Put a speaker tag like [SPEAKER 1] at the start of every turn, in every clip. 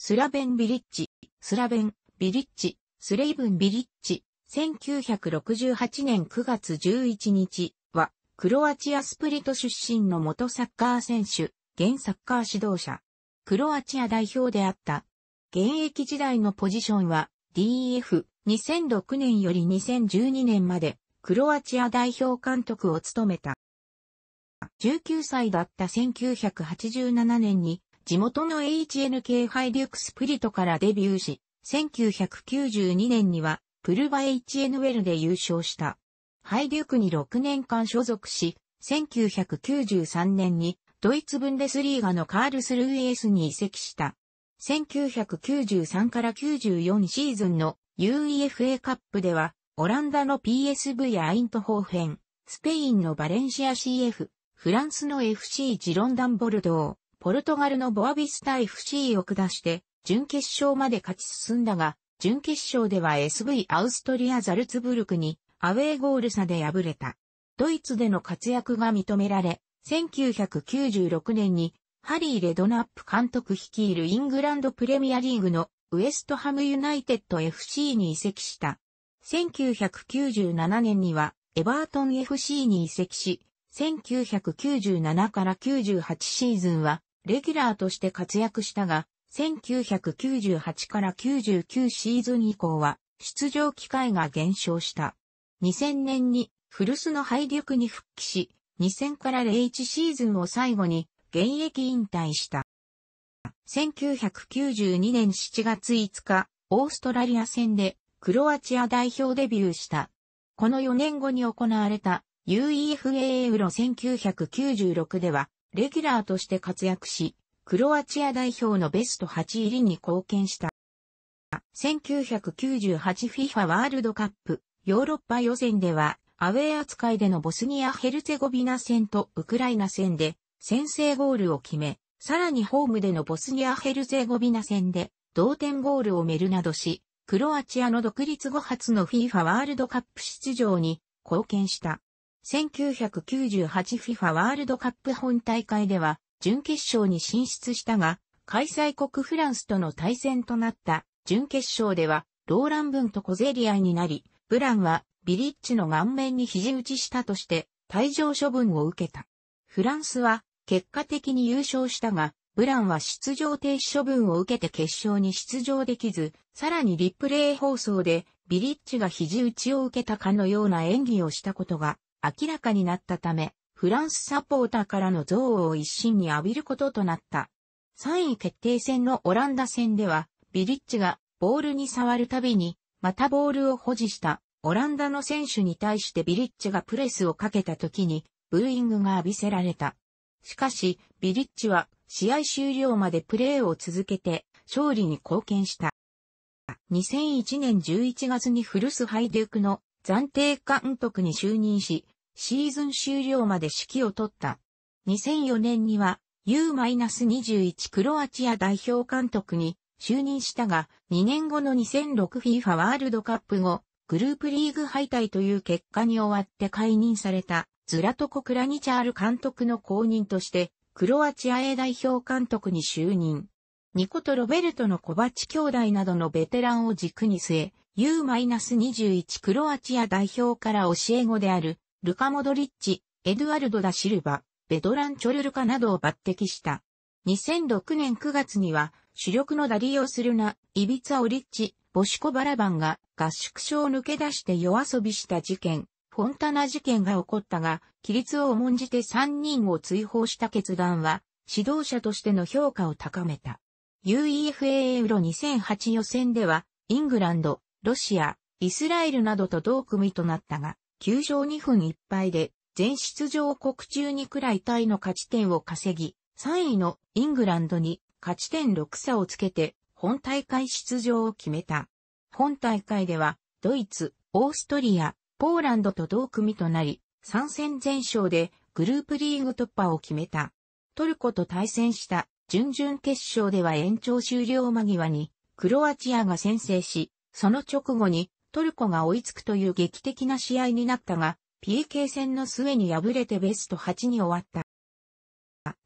[SPEAKER 1] スラベンビリッジ、スラベン、ビリッジ、スレイブンビリッジ、1968年9月11日は、クロアチアスプリト出身の元サッカー選手、現サッカー指導者、クロアチア代表であった。現役時代のポジションは、DF、2006年より2012年まで、クロアチア代表監督を務めた。19歳だった1987年に地元の HNK ハイデュクスプリトからデビューし、1992年にはプルバ HNL で優勝した。ハイデュクに6年間所属し、1993年にドイツブンデスリーガのカールスルーエースに移籍した。1993から94シーズンの UEFA カップでは、オランダの PSV アイントホーフェン、スペインのバレンシア CF、フランスの FC ジロンダンボルドー、ポルトガルのボアビスタ FC を下して、準決勝まで勝ち進んだが、準決勝では SV アウストリア・ザルツブルクにアウェーゴール差で敗れた。ドイツでの活躍が認められ、1996年にハリー・レドナップ監督率いるイングランドプレミアリーグのウエストハムユナイテッド FC に移籍した。1997年にはエバートン FC に移籍し、1997から98シーズンはレギュラーとして活躍したが、1998から99シーズン以降は出場機会が減少した。2000年に古巣の敗力に復帰し、2000から01シーズンを最後に現役引退した。1992年7月5日、オーストラリア戦でクロアチア代表デビューした。この4年後に行われた UEFA ユーロ1996ではレギュラーとして活躍し、クロアチア代表のベスト8入りに貢献した。1998FIFA ワールドカップヨーロッパ予選では、アウェー扱いでのボスニア・ヘルツェゴビナ戦とウクライナ戦で先制ゴールを決め、さらにホームでのボスニア・ヘルツェゴビナ戦で同点ゴールをめるなどし、クロアチアの独立後初の FIFA ワールドカップ出場に貢献した。1998FIFA ワールドカップ本大会では準決勝に進出したが、開催国フランスとの対戦となった準決勝ではローラン文と小競り合いになり、ブランはビリッチの顔面に肘打ちしたとして退場処分を受けた。フランスは結果的に優勝したが、ブランは出場停止処分を受けて決勝に出場できず、さらにリプレイ放送でビリッチが肘打ちを受けたかのような演技をしたことが明らかになったため、フランスサポーターからの憎悪を一身に浴びることとなった。3位決定戦のオランダ戦では、ビリッチがボールに触るたびに、またボールを保持したオランダの選手に対してビリッチがプレスをかけた時に、ブーイングが浴びせられた。しかし、ビリッチは試合終了までプレーを続けて勝利に貢献した。2001年11月にフルスハイデュークの暫定監督に就任し、シーズン終了まで指揮を取った。2004年には U-21 クロアチア代表監督に就任したが、2年後の 2006FIFA ワールドカップ後、グループリーグ敗退という結果に終わって解任された、ズラトコ・クラニチャール監督の後任として、クロアチア A 代表監督に就任。ニコとロベルトのコバチ兄弟などのベテランを軸に据え、U-21 クロアチア代表から教え子であるルカ・モドリッチ、エドゥアルド・ダ・シルバ、ベドラン・チョルルカなどを抜擢した。2006年9月には、主力のダリオ・スルナ、イビツアオリッチ、ボシコ・バラバンが合宿所を抜け出して夜遊びした事件、フォンタナ事件が起こったが、規律を重んじて3人を追放した決断は、指導者としての評価を高めた。UEFA エウロ2008予選では、イングランド、ロシア、イスラエルなどと同組となったが、9勝2分1敗で、全出場国中にくらいタイの勝ち点を稼ぎ、3位のイングランドに勝ち点6差をつけて、本大会出場を決めた。本大会では、ドイツ、オーストリア、ポーランドと同組となり、3戦全勝でグループリーグ突破を決めた。トルコと対戦した準々決勝では延長終了間際にクロアチアが先制し、その直後にトルコが追いつくという劇的な試合になったが、PK 戦の末に敗れてベスト8に終わった。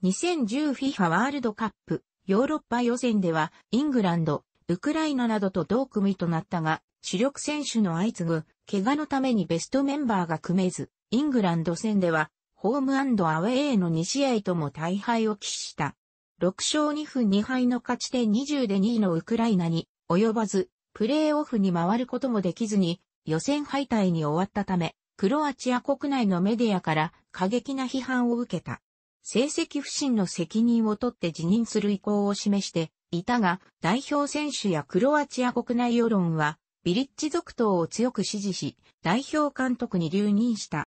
[SPEAKER 1] 2010FIFA ワールドカップヨーロッパ予選ではイングランド、ウクライナなどと同組となったが、主力選手の相次ぐ怪我のためにベストメンバーが組めず、イングランド戦ではホームアウェーの2試合とも大敗を喫した。6勝2分2敗の勝ち点20で2位のウクライナに及ばず、プレーオフに回ることもできずに、予選敗退に終わったため、クロアチア国内のメディアから過激な批判を受けた。成績不振の責任を取って辞任する意向を示していたが、代表選手やクロアチア国内世論は、ビリッジ続投を強く支持し、代表監督に留任した。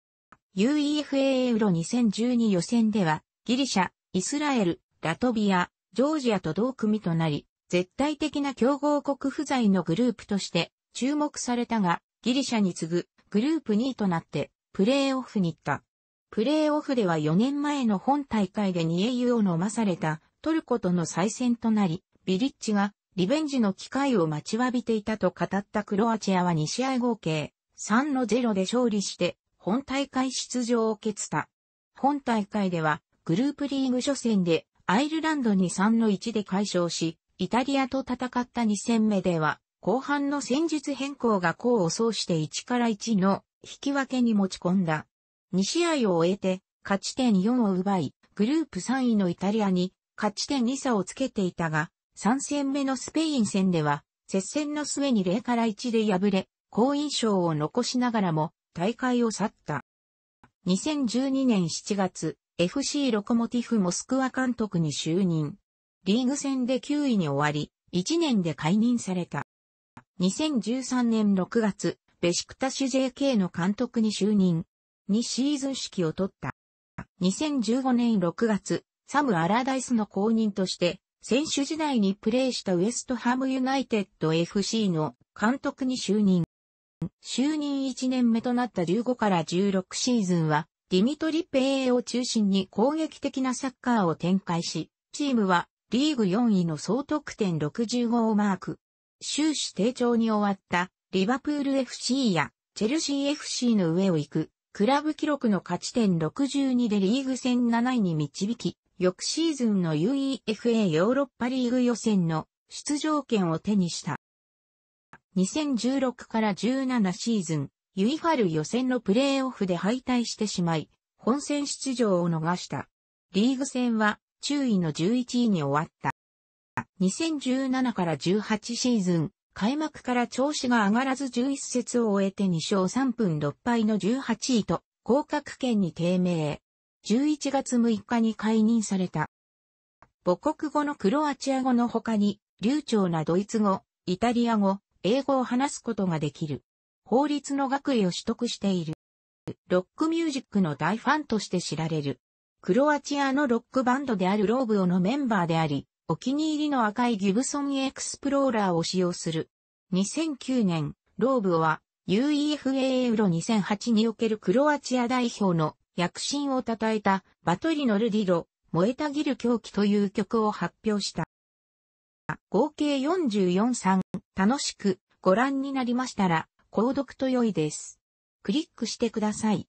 [SPEAKER 1] UEFA ユウロ2012予選では、ギリシャ、イスラエル、ラトビア、ジョージアと同組となり、絶対的な強豪国不在のグループとして注目されたが、ギリシャに次ぐグループ2位となってプレーオフに行った。プレーオフでは4年前の本大会で2英雄を飲まされたトルコとの再戦となり、ビリッチがリベンジの機会を待ちわびていたと語ったクロアチアは2試合合計3の0で勝利して本大会出場を決断。た。本大会ではグループリーグ初戦でアイルランドに3の1で解消し、イタリアと戦った2戦目では、後半の戦術変更が功を奏して1から1の引き分けに持ち込んだ。2試合を終えて、勝ち点4を奪い、グループ3位のイタリアに勝ち点2差をつけていたが、3戦目のスペイン戦では、接戦の末に0から1で敗れ、好印象を残しながらも大会を去った。2012年7月、FC ロコモティフモスクワ監督に就任。リーグ戦で9位に終わり、1年で解任された。2013年6月、ベシクタシュ JK の監督に就任。2シーズン指揮を取った。2015年6月、サム・アラダイスの後任として、選手時代にプレーしたウエストハムユナイテッド FC の監督に就任。就任1年目となった15から16シーズンは、ディミトリ・ペイエを中心に攻撃的なサッカーを展開し、チームはリーグ4位の総得点65をマーク。終始低調に終わったリバプール FC やチェルシー FC の上を行くクラブ記録の勝ち点62でリーグ戦7位に導き、翌シーズンの UEFA ヨーロッパリーグ予選の出場権を手にした。2016から17シーズン、ユイファル予選のプレーオフで敗退してしまい、本戦出場を逃した。リーグ戦は注意の11位に終わった。2017から18シーズン、開幕から調子が上がらず11節を終えて2勝3分6敗の18位と、降格圏に低迷。11月6日に解任された。母国語のクロアチア語の他に、流暢なドイツ語、イタリア語、英語を話すことができる。法律の学位を取得している。ロックミュージックの大ファンとして知られる。クロアチアのロックバンドであるローブオのメンバーであり、お気に入りの赤いギブソンエクスプローラーを使用する。2009年、ローブオは UEFA ユウロ2008におけるクロアチア代表の躍進を称えたバトリノルディロ、燃えたぎる狂気という曲を発表した。合計44 3楽しくご覧になりましたら、購読と良いです。クリックしてください。